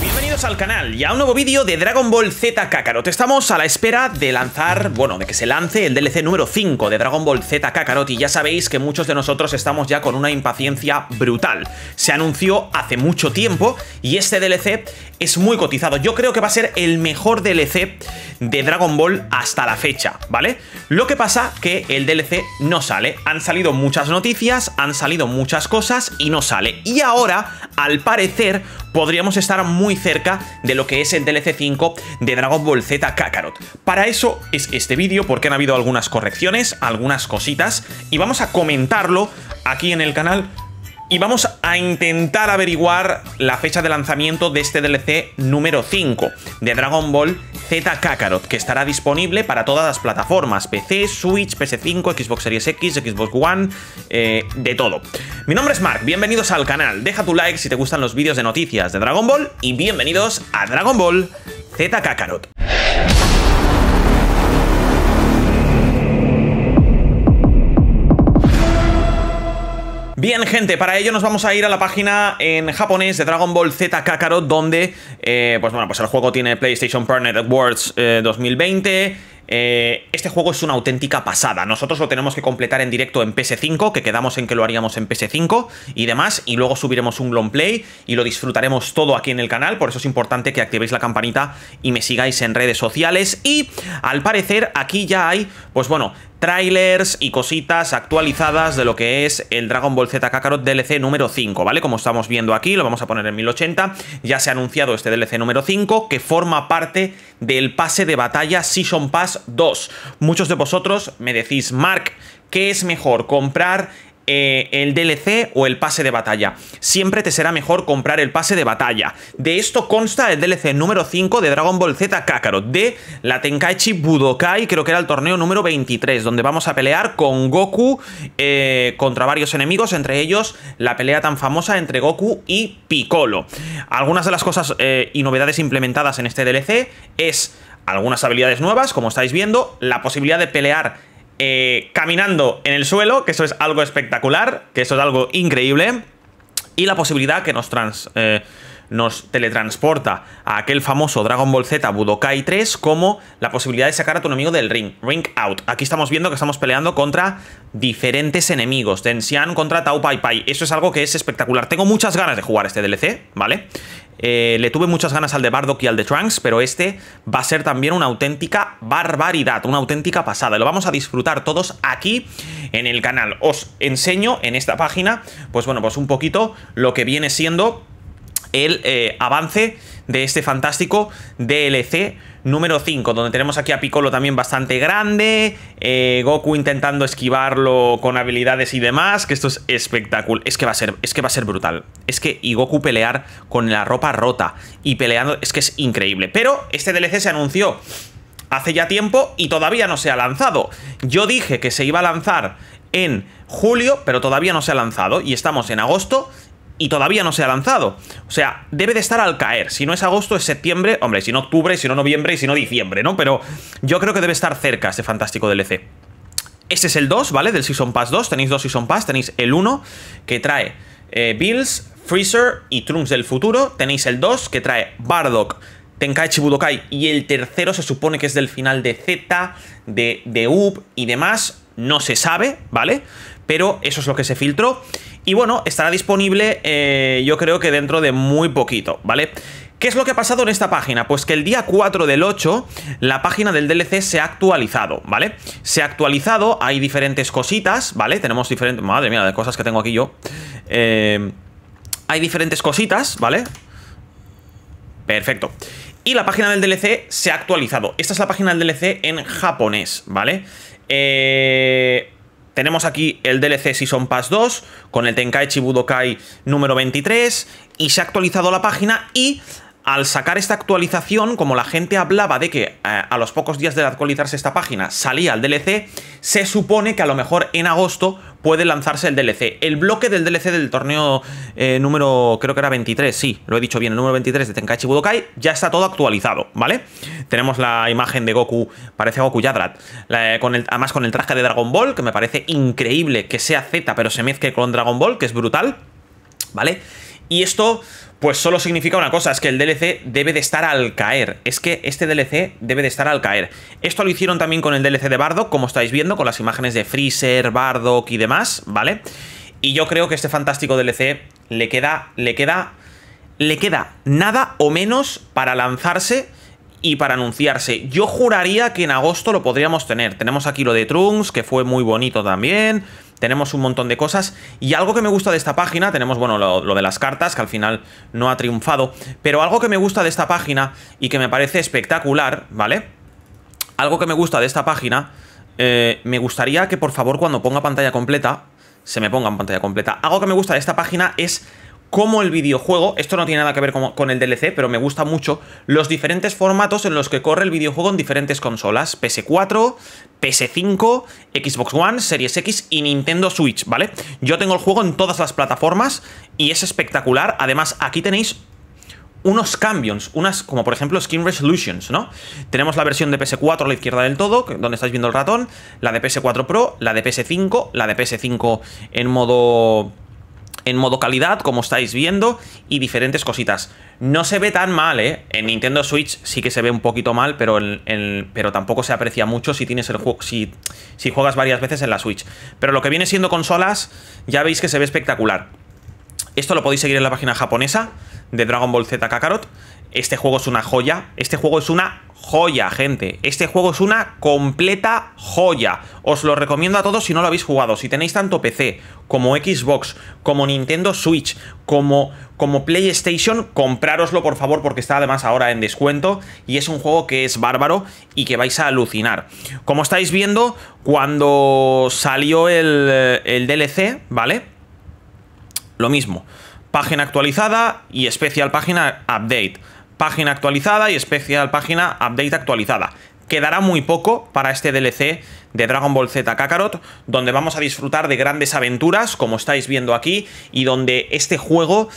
Bienvenidos al canal y a un nuevo vídeo de Dragon Ball Z Kakarot. Estamos a la espera de lanzar, bueno, de que se lance el DLC número 5 de Dragon Ball Z Kakarot y ya sabéis que muchos de nosotros estamos ya con una impaciencia brutal. Se anunció hace mucho tiempo y este DLC es muy cotizado. Yo creo que va a ser el mejor DLC de Dragon Ball hasta la fecha, ¿vale? Lo que pasa que el DLC no sale. Han salido muchas noticias, han salido muchas cosas y no sale. Y ahora, al parecer, podríamos estar muy cerca de lo que es el DLC 5 de Dragon Ball Z Kakarot. Para eso es este vídeo, porque han habido algunas correcciones, algunas cositas, y vamos a comentarlo aquí en el canal y vamos a intentar averiguar la fecha de lanzamiento de este DLC número 5 de Dragon Ball Z Kakarot, que estará disponible para todas las plataformas, PC, Switch, PS5, Xbox Series X, Xbox One, eh, de todo. Mi nombre es Mark, bienvenidos al canal, deja tu like si te gustan los vídeos de noticias de Dragon Ball y bienvenidos a Dragon Ball Z Kakarot. Bien, gente, para ello nos vamos a ir a la página en japonés de Dragon Ball Z Kakarot, donde, eh, pues bueno, pues el juego tiene PlayStation Partner Awards 2020. Eh, eh, este juego es una auténtica pasada. Nosotros lo tenemos que completar en directo en PS5, que quedamos en que lo haríamos en PS5 y demás, y luego subiremos un long play y lo disfrutaremos todo aquí en el canal. Por eso es importante que activéis la campanita y me sigáis en redes sociales. Y al parecer aquí ya hay, pues bueno, trailers y cositas actualizadas de lo que es el Dragon Ball Z Kakarot DLC número 5, ¿vale? Como estamos viendo aquí, lo vamos a poner en 1080, ya se ha anunciado este DLC número 5 que forma parte del pase de batalla Season Pass 2. Muchos de vosotros me decís, Mark, ¿qué es mejor comprar eh, el DLC o el pase de batalla. Siempre te será mejor comprar el pase de batalla. De esto consta el DLC número 5 de Dragon Ball Z Kakarot, de la Tenkaichi Budokai, creo que era el torneo número 23, donde vamos a pelear con Goku eh, contra varios enemigos, entre ellos la pelea tan famosa entre Goku y Piccolo. Algunas de las cosas eh, y novedades implementadas en este DLC es algunas habilidades nuevas, como estáis viendo, la posibilidad de pelear eh, caminando en el suelo, que eso es algo espectacular, que eso es algo increíble, y la posibilidad que nos trans... Eh, nos teletransporta a aquel famoso Dragon Ball Z Budokai 3 como la posibilidad de sacar a tu enemigo del ring, ring out. Aquí estamos viendo que estamos peleando contra diferentes enemigos, Tensian contra Tau Pai Pai. Eso es algo que es espectacular. Tengo muchas ganas de jugar este DLC, ¿vale? Eh, le tuve muchas ganas al de Bardock y al de Trunks, pero este va a ser también una auténtica barbaridad, una auténtica pasada. Lo vamos a disfrutar todos aquí en el canal. Os enseño en esta página, pues bueno, pues un poquito lo que viene siendo el eh, avance de este fantástico DLC número 5, donde tenemos aquí a Piccolo también bastante grande, eh, Goku intentando esquivarlo con habilidades y demás, que esto es espectacular, es que va a ser, es que va a ser brutal, es que y Goku pelear con la ropa rota y peleando, es que es increíble, pero este DLC se anunció hace ya tiempo y todavía no se ha lanzado, yo dije que se iba a lanzar en julio, pero todavía no se ha lanzado y estamos en agosto, y todavía no se ha lanzado. O sea, debe de estar al caer. Si no es agosto, es septiembre. Hombre, si no octubre, si no noviembre y si no diciembre, ¿no? Pero yo creo que debe estar cerca ese fantástico DLC. Ese es el 2, ¿vale? Del Season Pass 2. Tenéis dos Season Pass. Tenéis el 1, que trae eh, Bills, Freezer y Trunks del futuro. Tenéis el 2, que trae Bardock, Tenkaichi Budokai. Y el tercero se supone que es del final de Z, de, de Up y demás. No se sabe, ¿vale? Pero eso es lo que se filtró. Y bueno, estará disponible eh, yo creo que dentro de muy poquito, ¿vale? ¿Qué es lo que ha pasado en esta página? Pues que el día 4 del 8 la página del DLC se ha actualizado, ¿vale? Se ha actualizado, hay diferentes cositas, ¿vale? Tenemos diferentes... Madre mía, de cosas que tengo aquí yo. Eh, hay diferentes cositas, ¿vale? Perfecto. Y la página del DLC se ha actualizado. Esta es la página del DLC en japonés, ¿vale? Eh tenemos aquí el DLC Season Pass 2 con el Tenkaichi Budokai número 23 y se ha actualizado la página y al sacar esta actualización, como la gente hablaba de que eh, a los pocos días de actualizarse esta página salía el DLC, se supone que a lo mejor en agosto puede lanzarse el DLC. El bloque del DLC del torneo eh, número, creo que era 23, sí, lo he dicho bien, el número 23 de Tenkaichi Budokai, ya está todo actualizado, ¿vale? Tenemos la imagen de Goku, parece Goku Yadrat, eh, con además con el traje de Dragon Ball, que me parece increíble que sea Z, pero se mezcle con Dragon Ball, que es brutal, ¿vale? Y esto, pues solo significa una cosa, es que el DLC debe de estar al caer. Es que este DLC debe de estar al caer. Esto lo hicieron también con el DLC de Bardock, como estáis viendo, con las imágenes de Freezer, Bardock y demás, ¿vale? Y yo creo que este fantástico DLC le queda, le queda, le queda nada o menos para lanzarse y para anunciarse. Yo juraría que en agosto lo podríamos tener. Tenemos aquí lo de Trunks, que fue muy bonito también tenemos un montón de cosas. Y algo que me gusta de esta página, tenemos, bueno, lo, de las cartas, que al final no ha triunfado, pero algo que me gusta de esta página y que me parece espectacular, ¿vale? Algo que me gusta de esta página, eh, me gustaría que por favor cuando ponga pantalla completa, se me ponga en pantalla completa. Algo que me gusta de esta página es como el videojuego, esto no tiene nada que ver con, con, el DLC, pero me gusta mucho, los diferentes formatos en los que corre el videojuego en diferentes consolas, PS4, PS5, Xbox One, Series X y Nintendo Switch, ¿vale? Yo tengo el juego en todas las plataformas y es espectacular, además aquí tenéis unos cambios, unas como por ejemplo Skin Resolutions, ¿no? Tenemos la versión de PS4 a la izquierda del todo, donde estáis viendo el ratón, la de PS4 Pro, la de PS5, la de PS5 en modo en modo calidad, como estáis viendo, y diferentes cositas. No se ve tan mal, ¿eh? En Nintendo Switch sí que se ve un poquito mal, pero, pero tampoco se aprecia mucho si, tienes el juego, si, si juegas varias veces en la Switch. Pero lo que viene siendo consolas, ya veis que se ve espectacular. Esto lo podéis seguir en la página japonesa de Dragon Ball Z Kakarot. Este juego es una joya, este juego es una joya, gente. Este juego es una completa joya. Os lo recomiendo a todos si no lo habéis jugado. Si tenéis tanto PC como Xbox, como Nintendo Switch, como, como PlayStation, comprároslo por favor porque está además ahora en descuento y es un juego que es bárbaro y que vais a alucinar. Como estáis viendo, cuando salió el, el DLC, ¿vale? Lo mismo. Página actualizada y especial página update página actualizada y especial Página Update actualizada. Quedará muy poco para este DLC de Dragon Ball Z Kakarot, donde vamos a disfrutar de grandes aventuras, como estáis viendo aquí, y donde este juego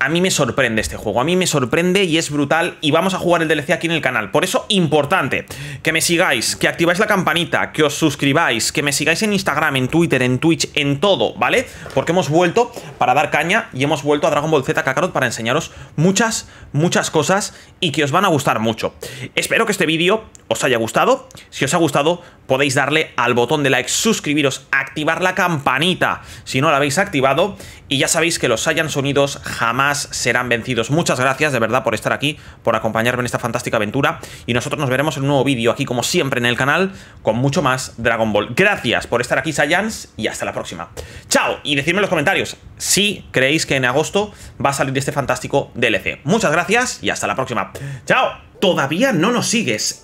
a mí me sorprende este juego, a mí me sorprende y es brutal y vamos a jugar el DLC aquí en el canal. Por eso, importante, que me sigáis, que activáis la campanita, que os suscribáis, que me sigáis en Instagram, en Twitter, en Twitch, en todo, ¿vale? Porque hemos vuelto para dar caña y hemos vuelto a Dragon Ball Z Kakarot para enseñaros muchas, muchas cosas y que os van a gustar mucho. Espero que este vídeo os haya gustado. Si os ha gustado, podéis darle al botón de like, suscribiros, activar la campanita si no la habéis activado y ya sabéis que los Saiyans unidos jamás serán vencidos. Muchas gracias de verdad por estar aquí, por acompañarme en esta fantástica aventura y nosotros nos veremos en un nuevo vídeo aquí como siempre en el canal con mucho más Dragon Ball. Gracias por estar aquí Saiyans y hasta la próxima. ¡Chao! Y decidme en los comentarios si creéis que en agosto va a salir este fantástico DLC. Muchas gracias y hasta la próxima. ¡Chao! Todavía no nos sigues